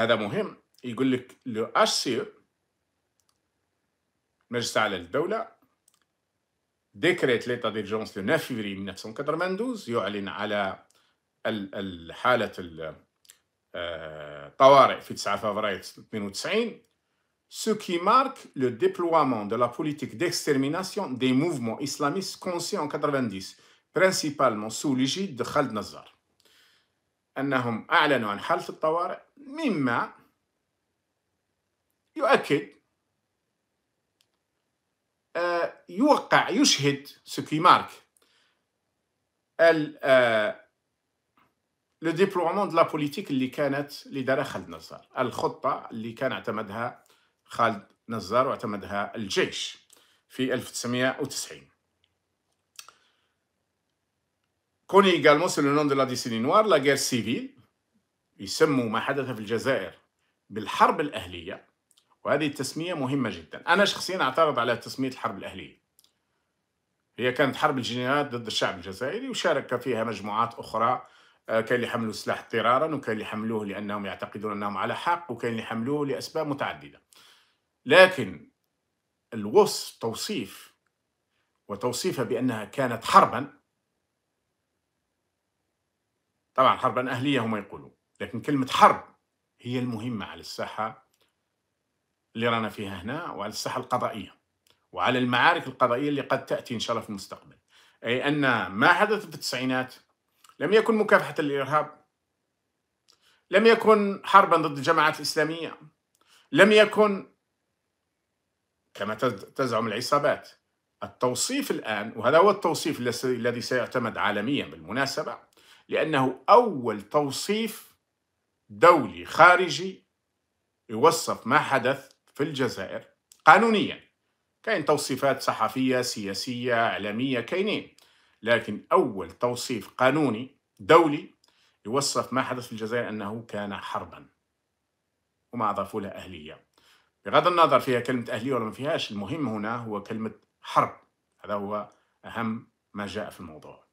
هذا مهم Le HCE لو اش سي مجلس l'état d'urgence ديكريت 9 février 1992 ce qui marque le déploiement de la politique d'extermination des mouvements islamistes conçus en 90, principalement sous l'égide de Khaled Nazar. أنهم أعلنوا عن حالة الطوارئ مما يؤكد آه، يوقع يشهد سكيمارك لو ديبلومون دو لا بوليتيك اللي كانت لدارها خالد نزار الخطه اللي كان اعتمدها خالد نزار واعتمدها الجيش في 1990 كوني également سو لو نون دو لا ديسيني نوار لا غير سيفيل يسموا ما حدث في الجزائر بالحرب الأهلية وهذه التسمية مهمة جدا أنا شخصيا أعترض على تسمية الحرب الأهلية هي كانت حرب الجنرالات ضد الشعب الجزائري وشارك فيها مجموعات أخرى آه، كان اللي حملوا السلاح اضطرارا وكان اللي حملوه لأنهم يعتقدون أنهم على حق وكان اللي حملوه لأسباب متعددة لكن الوصف توصيف وتوصيفها بأنها كانت حربا طبعا حربا أهلية هم يقولوا لكن كلمة حرب هي المهمة على الساحة اللي رانا فيها هنا وعلى الساحة القضائية وعلى المعارك القضائية اللي قد تأتي إن شاء الله في المستقبل أي أن ما حدث في التسعينات لم يكن مكافحة الإرهاب لم يكن حربا ضد الجماعات الإسلامية لم يكن كما تزعم العصابات التوصيف الآن وهذا هو التوصيف الذي سيعتمد عالميا بالمناسبة لأنه أول توصيف دولي خارجي يوصف ما حدث في الجزائر قانونيا كاين توصيفات صحفية سياسية إعلامية كاينين لكن أول توصيف قانوني دولي يوصف ما حدث في الجزائر أنه كان حربا وما أضافوا له أهلية بغض النظر فيها كلمة أهلية ولا ما فيهاش المهم هنا هو كلمة حرب هذا هو أهم ما جاء في الموضوع